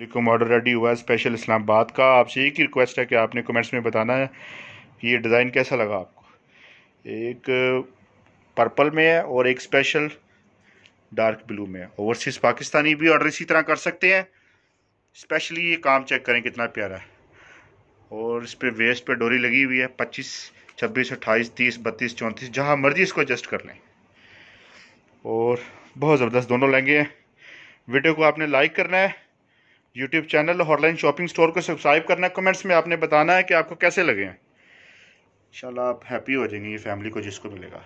लिकम order ready हुआ है special Islamabad का आपसे एक ही रिक्वेस्ट है कि आपने कमेंट्स में बताना है कि ये डिज़ाइन कैसा लगा आपको एक पर्पल में है और एक स्पेशल डार्क ब्लू में है ओवरसीज़ पाकिस्तानी भी ऑर्डर इसी तरह कर सकते हैं स्पेशली ये काम चेक करें कितना प्यारा है और इस पर वेस्ट पर डोरी लगी हुई है पच्चीस छब्बीस अट्ठाईस तीस बत्तीस चौंतीस जहाँ मर्जी इसको एडजस्ट कर लें और बहुत ज़बरदस्त दोनों लहंगे हैं वीडियो को आपने लाइक करना है YouTube channel hotline shopping store को सब्सक्राइब करना कमेंट्स में आपने बताना है कि आपको कैसे लगे हैं इंशाल्लाह आप हैप्पी हो जाएंगे ये फैमिली को जिसको मिलेगा